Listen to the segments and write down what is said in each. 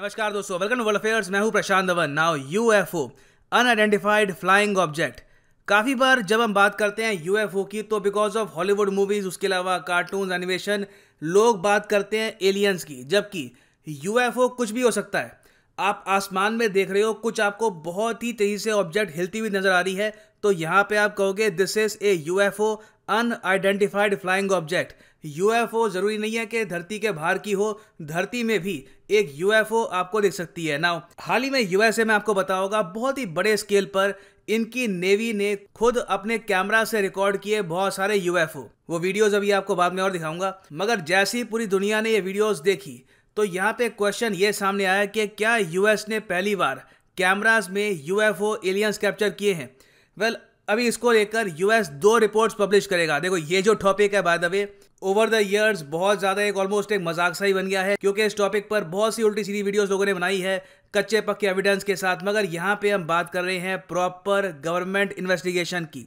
नमस्कार दोस्तों welcome world affairs मैं हूं Prashant Dhawan now UFO unidentified flying object काफ़ी बार जब हम बात करते हैं यूएफओ की तो बिकॉज ऑफ हॉलीवुड मूवीज़ उसके अलावा कार्टून एनिमेशन लोग बात करते हैं एलियंस की जबकि यूएफओ कुछ भी हो सकता है आप आसमान में देख रहे हो कुछ आपको बहुत ही तेज़ी से ऑब्जेक्ट हिलती हुई नज़र आ रही है तो यहाँ पे आप कहोगे this is a UFO unidentified flying object UFO जरूरी नहीं है कि धरती के बाहर की हो धरती में भी एक यूएफओ आपको दिख सकती है ना हाल ही में यूएसए में आपको बताऊंगा बहुत ही बड़े स्केल पर इनकी नेवी ने खुद अपने कैमरा से रिकॉर्ड किए बहुत सारे यूएफओ वो वीडियोस अभी आपको बाद में और दिखाऊंगा मगर जैसी पूरी दुनिया ने ये वीडियोस देखी तो यहाँ पे क्वेश्चन ये सामने आया कि क्या यूएस ने पहली बार कैमराज में यूएफओ एलियंस कैप्चर किए हैं वेल well, अभी इसको लेकर यूएस दो रिपोर्ट्स पब्लिश करेगा देखो ये जो टॉपिक है by the way over the years बहुत ज्यादा एक ऑलमोस्ट एक मजाक सा ही बन गया है क्योंकि इस टॉपिक पर बहुत सी उल्टी सीधी वीडियोस लोगों ने बनाई है कच्चे पक्के एविडेंस के साथ मगर यहाँ पे हम बात कर रहे हैं प्रॉपर गवर्नमेंट इन्वेस्टिगेशन की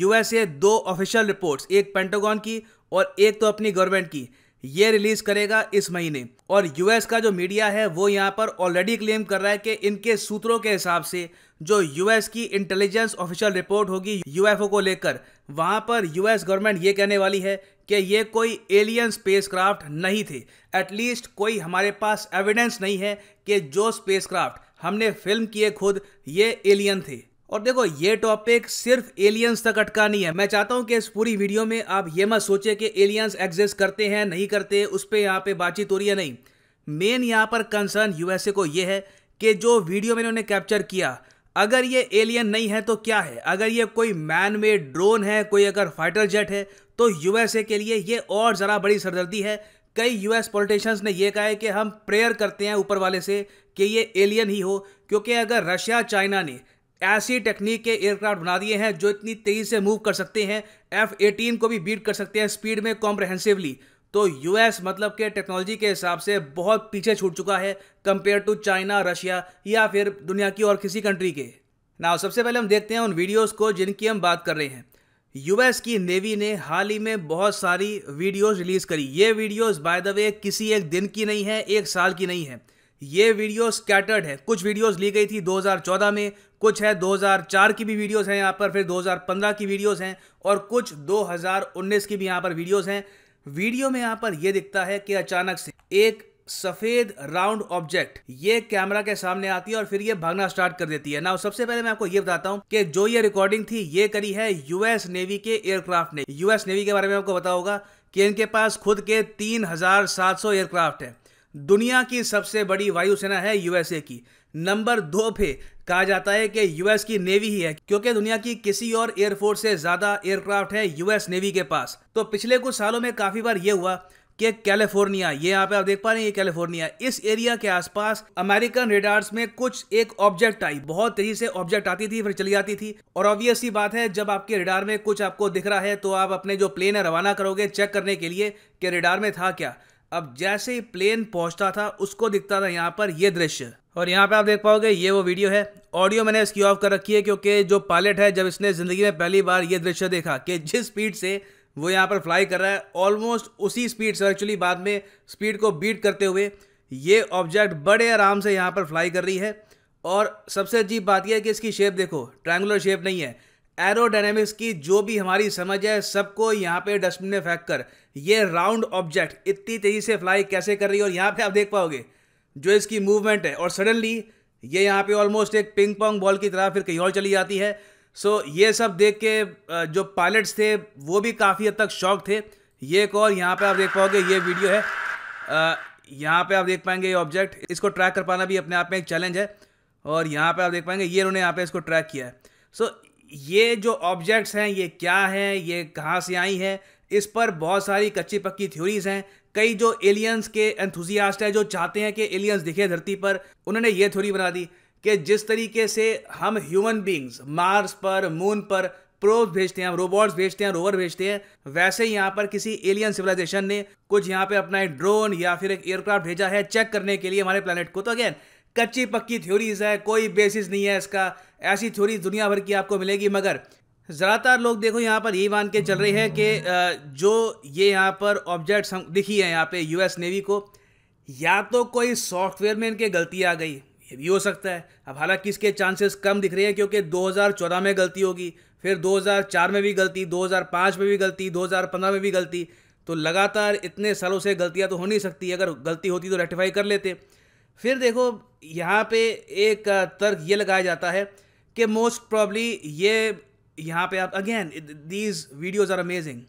यूएसए दो ऑफिशियल रिपोर्ट्स एक पेंटागॉन की और एक तो अपनी गवर्नमेंट की ये रिलीज करेगा इस महीने और यूएस का जो मीडिया है वो यहाँ पर ऑलरेडी क्लेम कर रहा है कि इनके सूत्रों के हिसाब से जो यूएस की इंटेलिजेंस ऑफिशियल रिपोर्ट होगी यूएफओ को लेकर वहाँ पर यूएस गवर्नमेंट ये कहने वाली है कि ये कोई एलियन स्पेसक्राफ्ट नहीं थे एटलीस्ट कोई हमारे पास एविडेंस नहीं है कि जो स्पेसक्राफ्ट हमने फिल्म किए खुद ये एलियन थे और देखो ये टॉपिक सिर्फ एलियंस तक अटका नहीं है मैं चाहता हूं कि इस पूरी वीडियो में आप ये मत सोचे कि एलियंस एग्जिस्ट करते हैं नहीं करते उस पर यहाँ पे बातचीत हो रही है नहीं मेन यहाँ पर कंसर्न यूएसए को ये है कि जो वीडियो मैंने उन्हें कैप्चर किया अगर ये एलियन नहीं है तो क्या है अगर ये कोई मैन मेड ड्रोन है कोई अगर फाइटर जेट है तो यूएसए के लिए ये और ज़रा बड़ी सरदर्दी है कई यूएस पॉलिटिशियंस ने यह कहा है कि हम प्रेयर करते हैं ऊपर वाले से कि ये एलियन ही हो क्योंकि अगर रशिया चाइना ने ऐसी टेक्निक के एयरक्राफ्ट बना दिए हैं जो इतनी तेज़ी से मूव कर सकते हैं एफ एटीन को भी बीट कर सकते हैं स्पीड में कॉम्प्रहेंसिवली तो यूएस मतलब के टेक्नोलॉजी के हिसाब से बहुत पीछे छूट चुका है कंपेयर टू चाइना रशिया या फिर दुनिया की और किसी कंट्री के ना सबसे पहले हम देखते हैं उन वीडियोस को जिनकी हम बात कर रहे हैं यूएस की नेवी ने हाल ही में बहुत सारी वीडियोस रिलीज़ करी ये वीडियोस बाय द वे किसी एक दिन की नहीं है एक साल की नहीं है ये वीडियो स्कैटर्ड है कुछ वीडियोस ली गई थी 2014 में कुछ है 2004 की भी वीडियोस हैं यहाँ पर फिर 2015 की वीडियोस हैं और कुछ 2019 की भी यहाँ पर वीडियोस हैं वीडियो में यहाँ पर यह दिखता है कि अचानक से एक सफेद राउंड ऑब्जेक्ट ये कैमरा के सामने आती है और फिर ये भागना स्टार्ट कर देती है ना सबसे पहले मैं आपको ये बताता हूँ कि जो ये रिकॉर्डिंग थी ये करी है यूएस नेवी के एयरक्राफ्ट ने यूएस नेवी के बारे में आपको बताओ कि इनके पास खुद के सौ एयरक्राफ्ट हैं दुनिया की सबसे बड़ी वायुसेना है यूएसए की नंबर दो पे कहा जाता है कि यूएस की नेवी ही है क्योंकि दुनिया की किसी और एयरफोर्स से ज़्यादा एयरक्राफ्ट है यूएस नेवी के पास तो पिछले कुछ सालों में काफ़ी बार ये हुआ कि कैलिफोर्निया ये यहाँ पे आप देख पा रहे हैं ये कैलिफोर्निया इस एरिया के आसपास अमेरिकन रेडार्स में कुछ एक ऑब्जेक्ट आई बहुत तेजी से ऑब्जेक्ट आती थी फिर चली जाती थी और ही बात है जब आपके रेडार में कुछ आपको दिख रहा है तो आप अपने जो प्लेन है रवाना करोगे चेक करने के लिए कि रेडार में था क्या अब जैसे ही प्लेन पहुंचता था उसको दिखता था यहाँ पर ये दृश्य और यहाँ पे आप देख पाओगे ये वो वीडियो है ऑडियो मैंने इसकी ऑफ कर रखी है क्योंकि जो पायलट है जब इसने ज़िंदगी में पहली बार ये दृश्य देखा कि जिस स्पीड से वो यहाँ पर फ्लाई कर रहा है ऑलमोस्ट उसी स्पीड से एक्चुअली बाद में स्पीड को बीट करते हुए ये ऑब्जेक्ट बड़े आराम से यहाँ पर फ्लाई कर रही है और सबसे अजीब बात यह है कि इसकी शेप देखो ट्रैंगुलर शेप नहीं है एरोडायनेमिक्स की जो भी हमारी समझ है सबको यहाँ पे डस्टबिन में फेंक कर ये राउंड ऑब्जेक्ट इतनी तेज़ी से फ्लाई कैसे कर रही है और यहाँ पे आप देख पाओगे जो इसकी मूवमेंट है और सडनली ये यहाँ पे ऑलमोस्ट एक पिंग पोंग बॉल की तरह फिर कहीं और चली जाती है सो so, ये सब देख के जो पायलट्स थे वो भी काफ़ी हद तक शौक थे ये एक और यहाँ पर आप देख पाओगे ये वीडियो है यहाँ पर आप देख पाएंगे ये ऑब्जेक्ट इसको ट्रैक कर पाना भी अपने आप में एक चैलेंज है और यहाँ पर आप देख पाएंगे ये उन्होंने यहाँ पर इसको ट्रैक किया है सो so, ये जो ऑब्जेक्ट्स हैं ये क्या है ये कहाँ से आई है इस पर बहुत सारी कच्ची पक्की थ्योरीज हैं कई जो एलियंस के एंथुजियास्ट हैं जो चाहते हैं कि एलियंस दिखे धरती पर उन्होंने ये थ्योरी बना दी कि जिस तरीके से हम ह्यूमन बींग्स मार्स पर मून पर प्रोब भेजते हैं रोबोट्स भेजते हैं रोवर भेजते हैं वैसे यहाँ पर किसी एलियन सिविलाइजेशन ने कुछ यहाँ पे अपना एक ड्रोन या फिर एक एयरक्राफ्ट भेजा है चेक करने के लिए हमारे प्लानट को तो अगेन कच्ची पक्की थ्योरीज़ है कोई बेसिस नहीं है इसका ऐसी थ्योरी दुनिया भर की आपको मिलेगी मगर ज़्यादातर लोग देखो यहाँ पर यही मान के चल रहे हैं कि जो ये यहाँ पर ऑब्जेक्ट्स हम दिखी है यहाँ पे यूएस नेवी को या तो कोई सॉफ्टवेयर में इनके गलती आ गई ये भी हो सकता है अब हालांकि इसके चांसेस कम दिख रहे हैं क्योंकि 2014 में गलती होगी फिर 2004 में भी गलती 2005 में भी गलती 2015 में भी गलती तो लगातार इतने सालों से गलतियाँ तो हो नहीं सकती अगर गलती होती तो रेक्टिफाई कर लेते फिर देखो यहाँ पे एक तर्क ये लगाया जाता है कि मोस्ट प्रॉब्ली ये यहाँ पे आप again these videos are amazing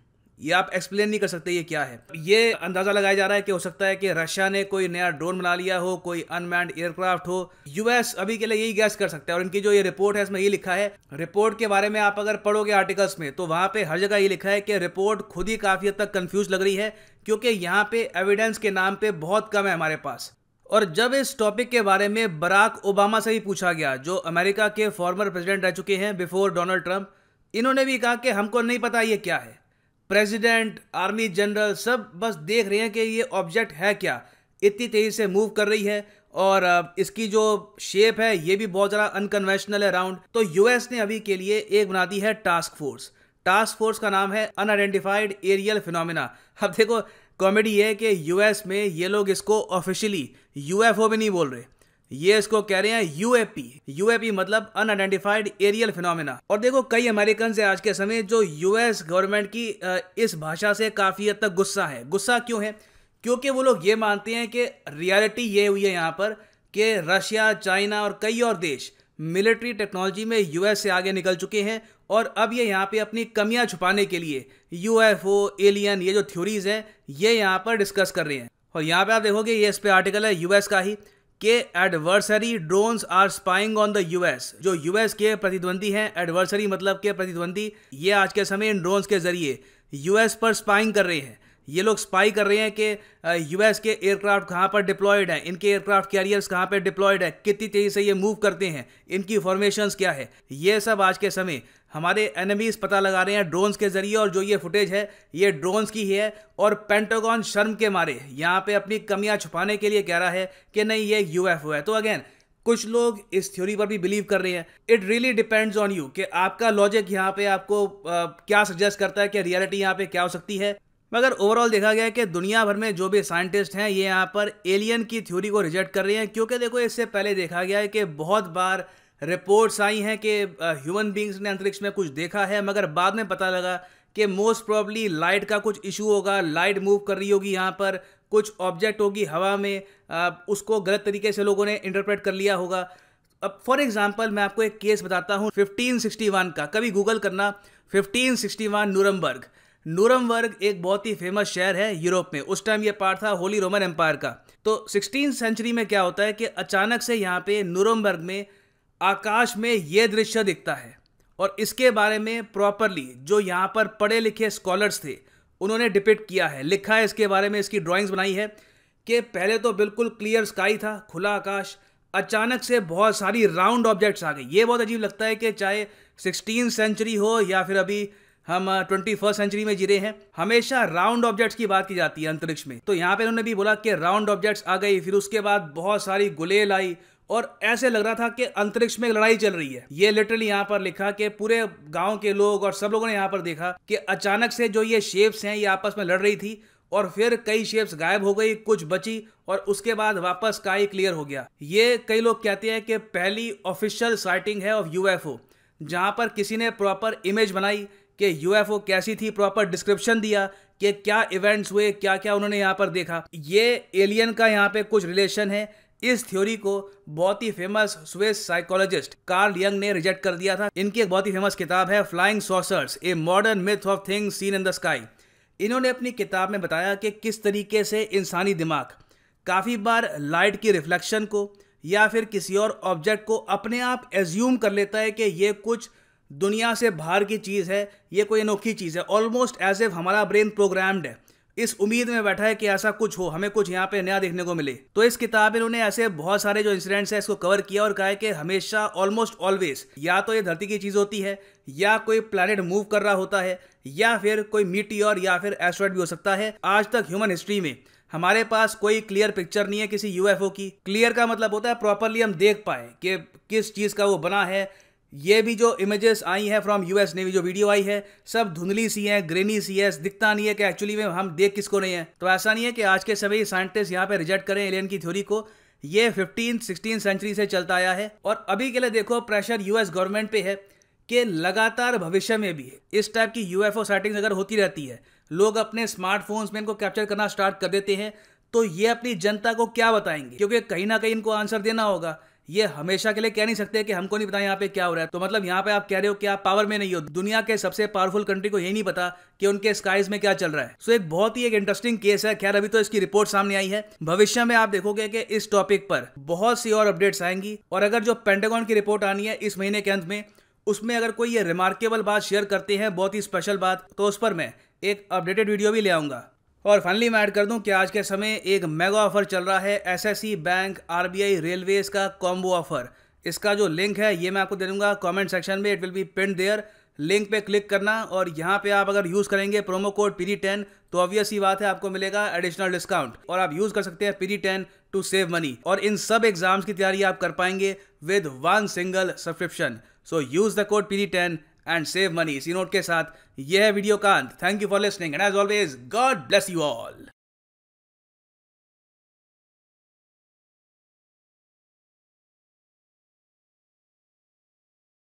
ये आप एक्सप्लेन नहीं कर सकते ये क्या है ये अंदाज़ा लगाया जा रहा है कि हो सकता है कि रशिया ने कोई नया ड्रोन बना लिया हो कोई अनमैंड एयरक्राफ्ट हो यूएस अभी के लिए यही गैस कर सकता है और इनकी जो ये रिपोर्ट है इसमें ये लिखा है रिपोर्ट के बारे में आप अगर पढ़ोगे आर्टिकल्स में तो वहाँ पर हर जगह ये लिखा है कि रिपोर्ट खुद ही काफ़ी हद तक कन्फ्यूज लग रही है क्योंकि यहाँ पे एविडेंस के नाम पे बहुत कम है हमारे पास और जब इस टॉपिक के बारे में बराक ओबामा से ही पूछा गया जो अमेरिका के फॉर्मर प्रेसिडेंट रह चुके हैं बिफोर डोनाल्ड ट्रंप इन्होंने भी कहा कि हमको नहीं पता ये क्या है प्रेसिडेंट आर्मी जनरल सब बस देख रहे हैं कि ये ऑब्जेक्ट है क्या इतनी तेज़ी से मूव कर रही है और इसकी जो शेप है ये भी बहुत ज़्यादा अनकन्वेंशनल है राउंड तो यूएस ने अभी के लिए एक बना दी है टास्क फोर्स टास्क फोर्स का नाम है अनआइडेंटिफाइड एरियल फिनोमिना अब देखो कॉमेडी है कि यूएस में ये लोग इसको ऑफिशियली यूएफओ भी नहीं बोल रहे ये इसको कह रहे हैं यूएपी यूएपी मतलब अनआइडेंटिफाइड एरियल फिनोमिना और देखो कई अमेरिकन है आज के समय जो यूएस गवर्नमेंट की इस भाषा से काफ़ी हद तक गुस्सा है गुस्सा क्यों है क्योंकि वो लोग ये मानते हैं कि रियलिटी ये हुई है यहाँ पर कि रशिया चाइना और कई और देश मिलिट्री टेक्नोलॉजी में यूएस से आगे निकल चुके हैं और अब ये यहाँ पे अपनी कमियाँ छुपाने के लिए यूएफओ एलियन ये जो थ्योरीज हैं ये यहाँ पर डिस्कस कर रहे हैं और यहाँ पे आप देखोगे ये इस पर आर्टिकल है यूएस का ही के adversary drones are spying on the US जो यूएस के प्रतिद्वंदी हैं एडवर्सरी मतलब के प्रतिद्वंदी ये आज के समय इन ड्रोन्स के जरिए यूएस पर स्पाइंग कर रहे हैं ये लोग स्पाई कर रहे हैं कि यूएस के एयरक्राफ्ट कहाँ पर डिप्लॉयड हैं इनके एयरक्राफ्ट कैरियर्स कहाँ पर डिप्लॉयड हैं कितनी तेज़ी से ये मूव करते हैं इनकी फॉर्मेशन क्या है ये सब आज के समय हमारे एनिमीज़ पता लगा रहे हैं ड्रोन्स के ज़रिए और जो ये फुटेज है ये ड्रोन्स की ही है और पेंटागॉन शर्म के मारे यहाँ पे अपनी कमियाँ छुपाने के लिए कह रहा है कि नहीं ये यूएफओ है तो अगेन कुछ लोग इस थ्योरी पर भी बिलीव कर रहे हैं it really depends on you कि आपका लॉजिक यहाँ पे आपको आ, क्या सजेस्ट करता है कि रियलिटी यहाँ पे क्या हो सकती है मगर ओवरऑल देखा गया कि दुनिया भर में जो भी साइंटिस्ट हैं ये यहाँ पर एलियन की थ्योरी को रिजेक्ट कर रहे हैं क्योंकि देखो इससे पहले देखा गया है कि बहुत बार रिपोर्ट्स आई हैं कि ह्यूमन बींग्स ने अंतरिक्ष में कुछ देखा है मगर बाद में पता लगा कि मोस्ट प्रॉब्ली लाइट का कुछ इशू होगा लाइट मूव कर रही होगी यहाँ पर कुछ ऑब्जेक्ट होगी हवा में आ, उसको गलत तरीके से लोगों ने इंटरप्रेट कर लिया होगा अब फॉर एग्जाम्पल मैं आपको एक केस बताता हूँ 1561 का कभी गूगल करना 1561 नूरमबर्ग नूरमबर्ग एक बहुत ही फेमस शहर है यूरोप में उस टाइम ये पार्ट था होली रोमन एम्पायर का तो सिक्सटीन सेंचुरी में क्या होता है कि अचानक से यहाँ पे नूरमबर्ग में आकाश में ये दृश्य दिखता है और इसके बारे में प्रॉपरली जो यहाँ पर पढ़े लिखे स्कॉलर्स थे उन्होंने डिपिक्ट किया है लिखा है इसके बारे में इसकी ड्राइंग्स बनाई है कि पहले तो बिल्कुल क्लियर स्काई था खुला आकाश अचानक से बहुत सारी राउंड ऑब्जेक्ट्स आ गई ये बहुत अजीब लगता है कि चाहे सिक्सटीन सेंचुरी हो या फिर अभी हम ट्वेंटी फर्स्ट सेंचुरी में जिरे हैं हमेशा राउंड ऑब्जेक्ट्स की बात की जाती है अंतरिक्ष में तो यहाँ पे उन्होंने भी बोला कि राउंड ऑब्जेक्ट्स आ गई फिर उसके बाद बहुत सारी गुलेल आई और ऐसे लग रहा था कि अंतरिक्ष में लड़ाई चल रही है ये लिटरली यहाँ पर लिखा कि पूरे गांव के लोग और सब लोगों ने यहाँ पर देखा कि अचानक से जो ये शेप्स हैं ये आपस में लड़ रही थी और फिर कई शेप्स गायब हो गई कुछ बची और उसके बाद वापस ही क्लियर हो गया ये कई लोग कहते हैं कि पहली ऑफिशियल साइटिंग है ऑफ यूएफओ जहां पर किसी ने प्रॉपर इमेज बनाई कि यूएफओ कैसी थी प्रॉपर डिस्क्रिप्शन दिया कि क्या इवेंट्स हुए क्या क्या उन्होंने यहाँ पर देखा ये एलियन का यहाँ पे कुछ रिलेशन है इस थ्योरी को बहुत ही famous Swiss psychologist Carl Jung ने रिजेक्ट कर दिया था इनकी एक बहुत ही फेमस किताब है flying saucers a modern myth of things seen in the sky इन्होंने अपनी किताब में बताया कि किस तरीके से इंसानी दिमाग काफ़ी बार लाइट की रिफ्लेक्शन को या फिर किसी और ऑब्जेक्ट को अपने आप एज्यूम कर लेता है कि ये कुछ दुनिया से बाहर की चीज़ है ये कोई अनोखी चीज़ है ऑलमोस्ट एज एफ हमारा ब्रेन प्रोग्राम्ड है इस उम्मीद में बैठा है कि ऐसा कुछ हो हमें कुछ यहाँ पे नया देखने को मिले तो इस किताब में उन्होंने ऐसे बहुत सारे जो इंसिडेंट्स है इसको कवर किया और कहा है कि हमेशा ऑलमोस्ट ऑलवेज या तो ये धरती की चीज़ होती है या कोई प्लानट मूव कर रहा होता है या फिर कोई और या फिर एस्ट्रॉइड भी हो सकता है आज तक ह्यूमन हिस्ट्री में हमारे पास कोई क्लियर पिक्चर नहीं है किसी यूएफओ की क्लियर का मतलब होता है प्रॉपरली हम देख पाए कि किस चीज़ का वो बना है ये भी जो इमेजेस आई हैं फ्रॉम यूएस नेवी जो वीडियो आई है सब धुंधली सी है ग्रेनी सी है दिखता नहीं है कि एक्चुअली में हम देख किसको नहीं है तो ऐसा नहीं है कि आज के सभी साइंटिस्ट यहाँ पे रिजेक्ट करें एलियन की थ्योरी को ये फिफ्टीन सिक्सटीन सेंचुरी से चलता आया है और अभी के लिए देखो प्रेशर यूएस गवर्नमेंट पे है कि लगातार भविष्य में भी इस टाइप की यूएफओ सेटिंग्स अगर होती रहती है लोग अपने स्मार्टफोन्स में इनको कैप्चर करना स्टार्ट कर देते हैं तो ये अपनी जनता को क्या बताएंगे क्योंकि कहीं ना कहीं इनको आंसर देना होगा ये हमेशा के लिए कह नहीं सकते कि हमको नहीं पता यहाँ पे क्या हो रहा है तो मतलब यहाँ पे आप कह रहे हो कि आप पावर में नहीं हो दुनिया के सबसे पावरफुल कंट्री को यही नहीं पता कि उनके स्काइज में क्या चल रहा है सो एक बहुत ही एक इंटरेस्टिंग केस है खैर अभी तो इसकी रिपोर्ट सामने आई है भविष्य में आप देखोगे कि इस टॉपिक पर बहुत सी और अपडेट्स आएंगी और अगर जो पेंटेगॉन की रिपोर्ट आनी है इस महीने के अंत में उसमें अगर कोई ये रिमार्केबल बात शेयर करते हैं बहुत ही स्पेशल बात तो उस पर मैं एक अपडेटेड वीडियो भी ले आऊंगा और फाइनली मैं ऐड कर दूं कि आज के समय एक मेगा ऑफर चल रहा है एसएससी बैंक आरबीआई रेलवेज का कॉम्बो ऑफर इसका जो लिंक है ये मैं आपको दे दूंगा कमेंट सेक्शन में it will be pin there link पे क्लिक करना और यहाँ पे आप अगर यूज़ करेंगे प्रोमो कोड पीरी टेन तो ऑब्वियस ही बात है आपको मिलेगा एडिशनल डिस्काउंट और आप यूज़ कर सकते हैं P D ten to save money और इन सब एग्जाम्स की तैयारी आप कर पाएंगे with one single subscription so use the code P D ten and save money इसी नोट के साथ यह है वीडियो का अंत thank you for listening and as always God bless you all